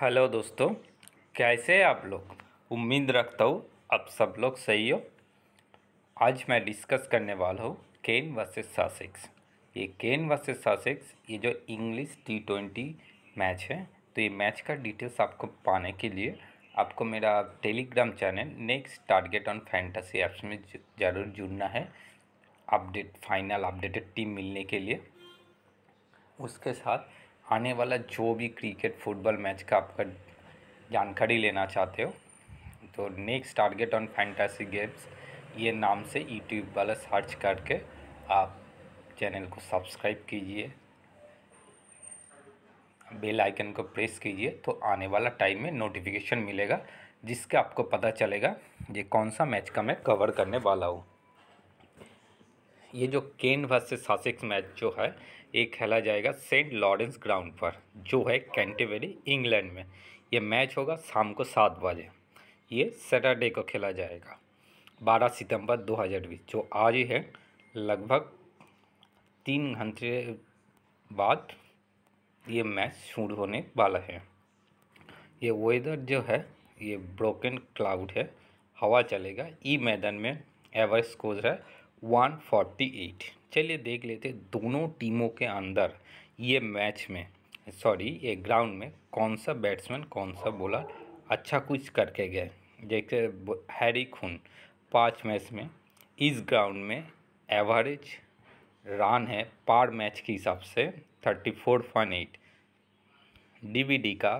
hello दोस्तों कैसे आप लोग उम्मीद रखता हूँ आप सब लोग सही हो आज मैं डिस्कस करने वाला हूँ केन वर्सेस सासेक्स ये केन वर्सेस सासेक्स ये जो इंग्लिश टी ट्वेंटी मैच है तो ये मैच का डिटेल्स आपको पाने के लिए आपको मेरा Telegram channel next target on fantasy apps में ज़रूर जुड़ना है अपडेट फाइनल अपडेटेड टीम मिलने के लिए उसके साथ आने वाला जो भी क्रिकेट फुटबॉल मैच का आपका जानकारी लेना चाहते हो तो next target on fantasy games ये नाम से यूट्यूब वाला सर्च करके आप चैनल को सब्सक्राइब कीजिए बेल आइकन को प्रेस कीजिए तो आने वाला टाइम में नोटिफिकेशन मिलेगा जिसका आपको पता चलेगा ये कौन सा मैच का मैं कवर करने वाला हूँ ये जो केन वर्सेस सासिक्स मैच जो है ये खेला जाएगा सेंट लॉरेंस ग्राउंड पर जो है कैंटेबरी इंग्लैंड में ये मैच होगा शाम को सात बजे ये सैटरडे को खेला जाएगा बारह सितंबर दो हज़ार बीस जो आज ही है लगभग तीन घंटे बाद ये मैच शुरू होने वाला है ये वेदर जो है ये ब्रोकन क्लाउड है हवा चलेगा ई मैदान में एवरेज स्कोर है 148 चलिए देख लेते दोनों टीमों के अंदर ये मैच में सॉरी ये ग्राउंड में कौन सा बैट्समैन कौन सा बॉलर अच्छा कुछ करके गए जैसे हैरी खून पाँच मैच में इस ग्राउंड में एवरेज रन है पार मैच के हिसाब से थर्टी फोर पॉइंट एट डीवीडी का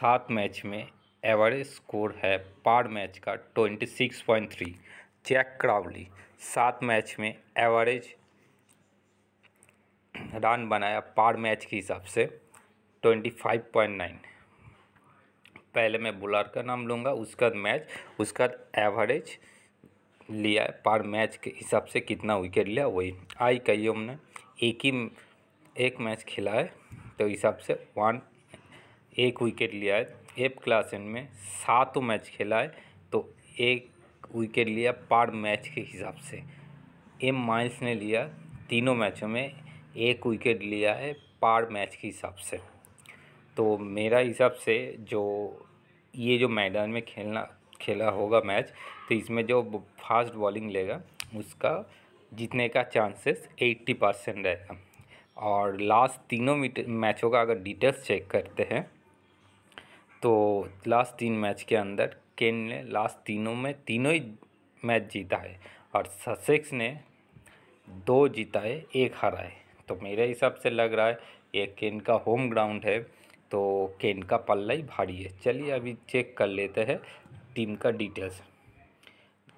सात मैच में एवरेज स्कोर है पार मैच का twenty six point three Jack Crawley सात मैच में एवरेज रन बनाया पार मैच के हिसाब से ट्वेंटी फाइव पॉइंट नाइन पहले मैं बुलार का नाम लूँगा उसका मैच उसका एवरेज लिया है पर मैच के हिसाब से कितना विकेट लिया वही आई कही हमने एक ही एक मैच खेला है तो हिसाब से वन एक विकेट लिया है एफ क्लासन में सातों मैच खेला है तो एक विकेट लिया पार मैच के हिसाब से एम माइल्स ने लिया तीनों मैचों में एक विकेट लिया है पार मैच के हिसाब से तो मेरा हिसाब से जो ये जो मैदान में खेलना खेला होगा मैच तो इसमें जो फास्ट बॉलिंग लेगा उसका जीतने का चांसेस 80 परसेंट रहेगा और लास्ट तीनों मैचों का अगर डिटेल्स चेक करते हैं तो लास्ट तीन मैच के अंदर केन ने लास्ट तीनों में तीनों ही मैच जीता है और ससेक्स ने दो जीता है एक हारा है तो मेरे हिसाब से लग रहा है ये केन का होम ग्राउंड है तो केन का पल्ला ही भारी है चलिए अभी चेक कर लेते हैं टीम का डिटेल्स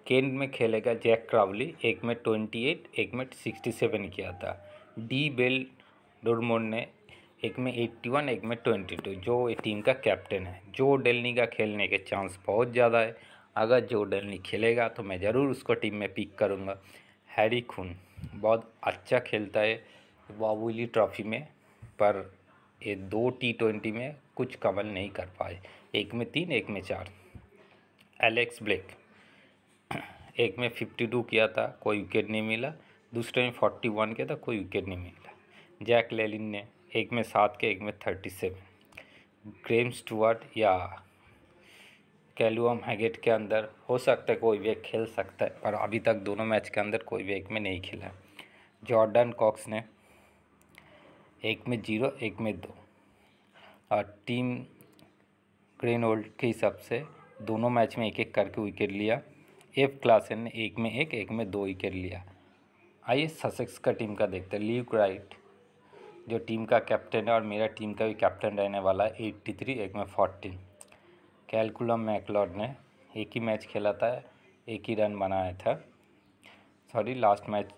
केन में खेलेगा जैक क्रावली एक में ट्वेंटी एट एक में सिक्सटी सेवन किया था डी बेल डोरमोन ने एक में एट्टी वन एक में ट्वेंटी टू जो ये टीम का कैप्टन है जो डेलनी का खेलने के चांस बहुत ज़्यादा है अगर जो डेलनी खेलेगा तो मैं ज़रूर उसको टीम में पिक करूँगा हैरी खून बहुत अच्छा खेलता है बाबूली ट्रॉफी में पर ये दो टी ट्वेंटी में कुछ कमल नहीं कर पाए एक में तीन एक में चार एलेक्स ब्लैक एक में फिफ्टी टू किया था कोई विकेट नहीं मिला दूसरे में फोर्टी वन किया था कोई विकेट नहीं मिला जैक लेलिन ने एक में सात के एक में थर्टी सेवन ग्रेम स्टूअर्ट या कैलुअम हैगेट के अंदर हो सकता है कोई भी एक खेल सकता है पर अभी तक दोनों मैच के अंदर कोई भी एक में नहीं खेला जॉर्डन कॉक्स ने एक में जीरो एक में दो और टीम ग्रेन ओल्ड के हिसाब से दोनों मैच में एक एक करके विकेट लिया एफ क्लासन ने एक में एक एक में दो विकेट लिया आइए ससेक्स का टीम का देखते हैं लीव राइट जो टीम का कैप्टन है और मेरा टीम का भी कैप्टन रहने वाला है एट्टी थ्री एक में फोर्टीन कैलकुलम मैकलॉड ने एक ही मैच खेला था एक ही रन बनाया था सॉरी लास्ट मैच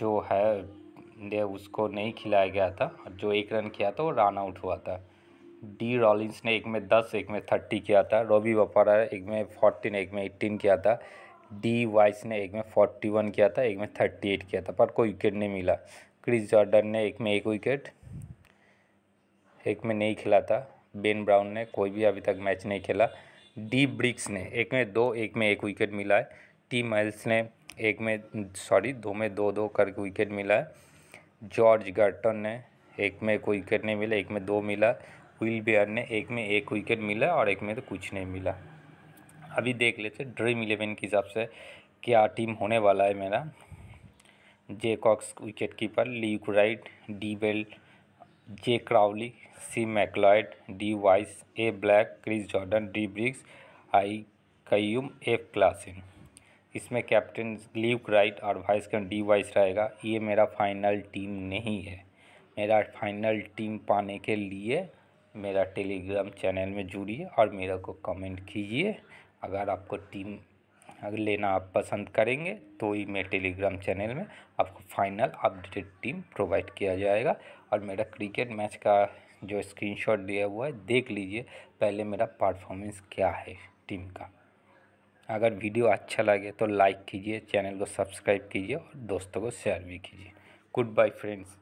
जो है दे उसको नहीं खिलाया गया था और जो एक रन किया था वो रन आउट हुआ था डी रॉलिंस ने एक में दस एक में थर्टी किया था रॉबी वपारा एक में फोर्टीन एक में एट्टीन किया था डी वाइस ने एक में फोर्टी वन किया था एक में थर्टी एट किया था पर कोई विकेट नहीं मिला क्रिस जॉर्डन ने एक में एक विकेट एक में नहीं खेला था बेन ब्राउन ने कोई भी अभी तक मैच नहीं खेला डी ब्रिक्स ने एक में दो एक में एक विकेट मिला है टी माइल्स ने एक में सॉरी दो में दो दो करके विकेट मिला है जॉर्ज गर्टन ने एक में एक विकेट नहीं मिला एक में दो मिला विल बियर ने एक में एक विकेट मिला और एक में तो कुछ नहीं मिला अभी देख लेते ड्रीम इलेवन के हिसाब से क्या टीम होने वाला है मेरा J Cox wicket keeper Lee Wright D Bell J Crawley C McLeod D Wiese A Black Chris Jordan D Briggs I Qayyum F Klaassen इसमें कैप्टन लीव राइट और वाइस कैप्टन डी वाइस रहेगा ये मेरा फाइनल टीम नहीं है मेरा final team पाने के लिए मेरा टेलीग्राम चैनल में जुड़िए और मेरे को कमेंट कीजिए अगर आपको टीम अगर लेना आप पसंद करेंगे तो ही मैं टेलीग्राम चैनल में आपको फाइनल अपडेटेड टीम प्रोवाइड किया जाएगा और मेरा क्रिकेट मैच का जो स्क्रीनशॉट दिया हुआ है देख लीजिए पहले मेरा परफॉर्मेंस क्या है टीम का अगर वीडियो अच्छा लगे तो लाइक कीजिए चैनल को सब्सक्राइब कीजिए और दोस्तों को शेयर भी कीजिए गुड बाय फ्रेंड्स